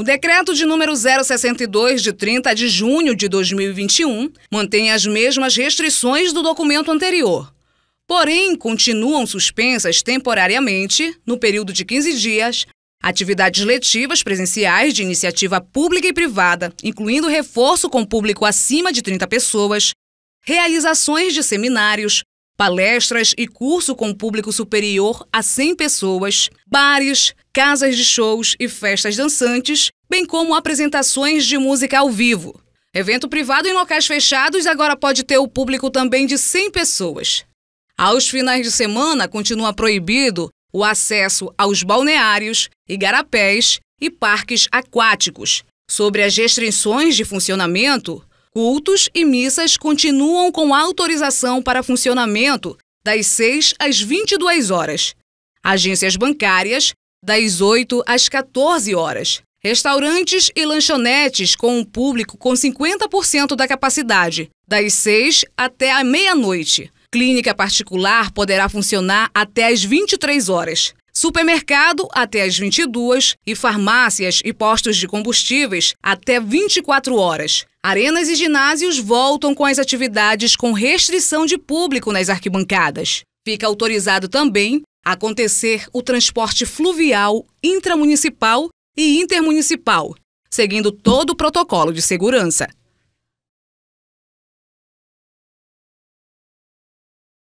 O decreto de número 062 de 30 de junho de 2021 mantém as mesmas restrições do documento anterior. Porém, continuam suspensas temporariamente, no período de 15 dias, atividades letivas presenciais de iniciativa pública e privada, incluindo reforço com público acima de 30 pessoas, realizações de seminários, palestras e curso com público superior a 100 pessoas, bares, casas de shows e festas dançantes, bem como apresentações de música ao vivo. Evento privado em locais fechados agora pode ter o público também de 100 pessoas. Aos finais de semana, continua proibido o acesso aos balneários, igarapés e parques aquáticos. Sobre as restrições de funcionamento, cultos e missas continuam com autorização para funcionamento das 6 às 22 horas. Agências bancárias das 8 às 14 horas. Restaurantes e lanchonetes com um público com 50% da capacidade, das 6 até a meia-noite. Clínica particular poderá funcionar até às 23 horas. Supermercado até às 22 e farmácias e postos de combustíveis até 24 horas. Arenas e ginásios voltam com as atividades com restrição de público nas arquibancadas. Fica autorizado também acontecer o transporte fluvial, intramunicipal e intermunicipal, seguindo todo o protocolo de segurança.